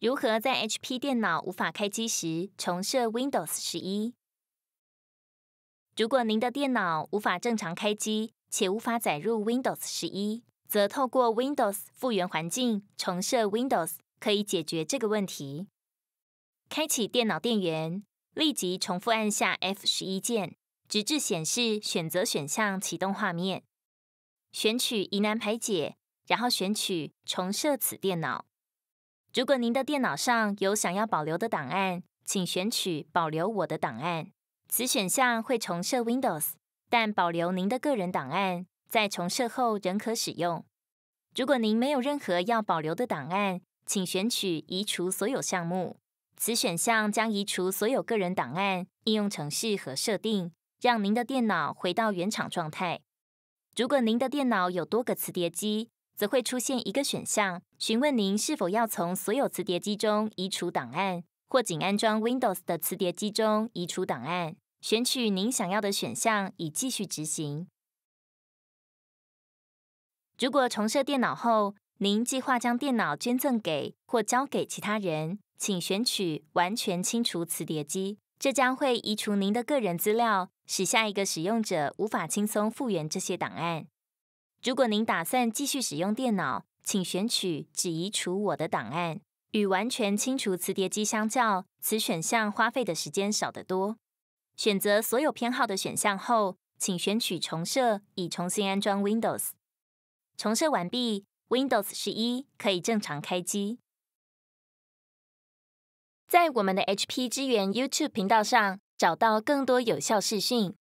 如何在 HP 电脑无法开机时重设 Windows 十一？如果您的电脑无法正常开机且无法载入 Windows 十一，则透过 Windows 复原环境重设 Windows 可以解决这个问题。开启电脑电源，立即重复按下 F 十一键，直至显示选择选项启动画面，选取疑难排解，然后选取重设此电脑。如果您的电脑上有想要保留的档案，请选取“保留我的档案”。此选项会重设 Windows，但保留您的个人档案，在重设后仍可使用。如果您没有任何要保留的档案，请选取“移除所有项目”。此选项将移除所有个人档案、应用程序和设定，让您的电脑回到原厂状态。如果您的电脑有多个磁碟机，则会出现一个选项，询问您是否要从所有磁碟机中移除档案，或仅安装 Windows 的磁碟机中移除档案。选取您想要的选项以继续执行。如果重设电脑后，您计划将电脑捐赠给或交给其他人，请选取完全清除磁碟机。这将会移除您的个人资料，使下一个使用者无法轻松复原这些档案。如果您打算继续使用电脑，请选取“只移除我的档案”。与完全清除磁碟机相较，此选项花费的时间少得多。选择所有偏好的选项后，请选取“重设”以重新安装 Windows。重设完毕，Windows 十一可以正常开机。在我们的 HP 支援 YouTube 频道上，找到更多有效视讯。